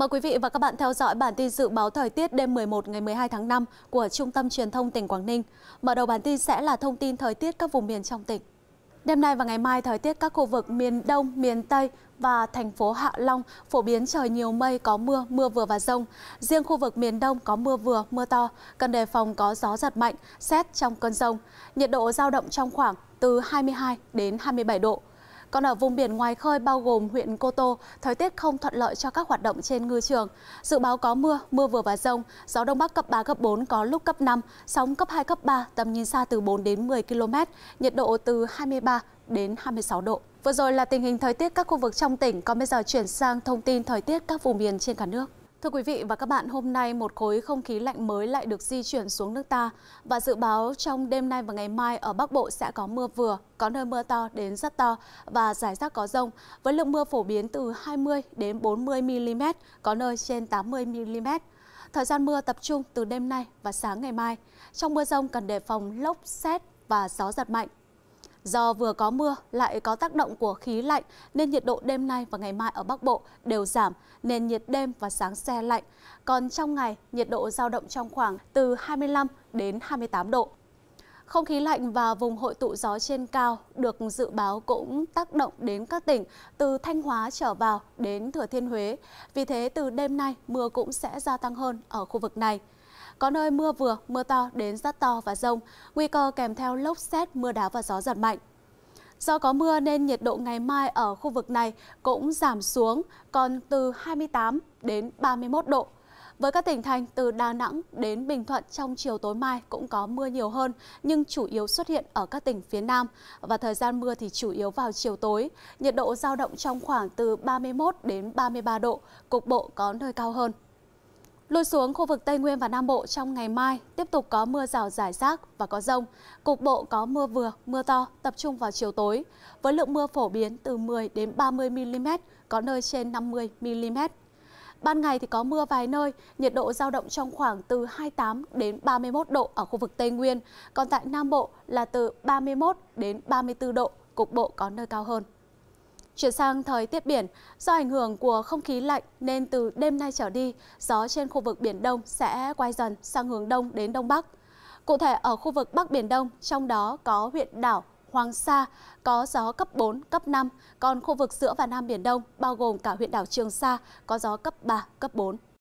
Mời quý vị và các bạn theo dõi bản tin dự báo thời tiết đêm 11 ngày 12 tháng 5 của Trung tâm Truyền thông tỉnh Quảng Ninh. Mở đầu bản tin sẽ là thông tin thời tiết các vùng miền trong tỉnh. Đêm nay và ngày mai, thời tiết các khu vực miền Đông, miền Tây và thành phố Hạ Long phổ biến trời nhiều mây có mưa, mưa vừa và rông. Riêng khu vực miền Đông có mưa vừa, mưa to, cần đề phòng có gió giật mạnh, xét trong cơn rông. Nhiệt độ giao động trong khoảng từ 22 đến 27 độ. Còn ở vùng biển ngoài khơi bao gồm huyện Cô Tô, thời tiết không thuận lợi cho các hoạt động trên ngư trường. Dự báo có mưa, mưa vừa và rông, gió đông bắc cấp 3, cấp 4, có lúc cấp 5, sóng cấp 2, cấp 3, tầm nhìn xa từ 4 đến 10 km, nhiệt độ từ 23 đến 26 độ. Vừa rồi là tình hình thời tiết các khu vực trong tỉnh, còn bây giờ chuyển sang thông tin thời tiết các vùng miền trên cả nước. Thưa quý vị và các bạn, hôm nay một khối không khí lạnh mới lại được di chuyển xuống nước ta và dự báo trong đêm nay và ngày mai ở Bắc Bộ sẽ có mưa vừa, có nơi mưa to đến rất to và rải rác có rông với lượng mưa phổ biến từ 20 đến 40 mm, có nơi trên 80 mm. Thời gian mưa tập trung từ đêm nay và sáng ngày mai. Trong mưa rông cần đề phòng lốc, xét và gió giật mạnh. Do vừa có mưa lại có tác động của khí lạnh nên nhiệt độ đêm nay và ngày mai ở Bắc Bộ đều giảm nên nhiệt đêm và sáng xe lạnh. Còn trong ngày, nhiệt độ giao động trong khoảng từ 25 đến 28 độ. Không khí lạnh và vùng hội tụ gió trên cao được dự báo cũng tác động đến các tỉnh từ Thanh Hóa trở vào đến Thừa Thiên Huế. Vì thế từ đêm nay mưa cũng sẽ gia tăng hơn ở khu vực này. Có nơi mưa vừa, mưa to đến rất to và rông, nguy cơ kèm theo lốc xét, mưa đá và gió giật mạnh. Do có mưa nên nhiệt độ ngày mai ở khu vực này cũng giảm xuống còn từ 28 đến 31 độ. Với các tỉnh thành từ Đà Nẵng đến Bình Thuận trong chiều tối mai cũng có mưa nhiều hơn nhưng chủ yếu xuất hiện ở các tỉnh phía Nam và thời gian mưa thì chủ yếu vào chiều tối. Nhiệt độ giao động trong khoảng từ 31 đến 33 độ, cục bộ có nơi cao hơn. Lùi xuống khu vực Tây Nguyên và Nam Bộ trong ngày mai tiếp tục có mưa rào rải rác và có rông. Cục bộ có mưa vừa, mưa to, tập trung vào chiều tối. Với lượng mưa phổ biến từ 10 đến 30 mm, có nơi trên 50 mm. Ban ngày thì có mưa vài nơi, nhiệt độ giao động trong khoảng từ 28 đến 31 độ ở khu vực Tây Nguyên, còn tại Nam Bộ là từ 31 đến 34 độ, cục bộ có nơi cao hơn. Chuyển sang thời tiết biển, do ảnh hưởng của không khí lạnh nên từ đêm nay trở đi, gió trên khu vực Biển Đông sẽ quay dần sang hướng Đông đến Đông Bắc. Cụ thể ở khu vực Bắc Biển Đông, trong đó có huyện đảo Hoàng Sa có gió cấp 4, cấp 5, còn khu vực giữa và Nam Biển Đông, bao gồm cả huyện đảo Trường Sa, có gió cấp 3, cấp 4.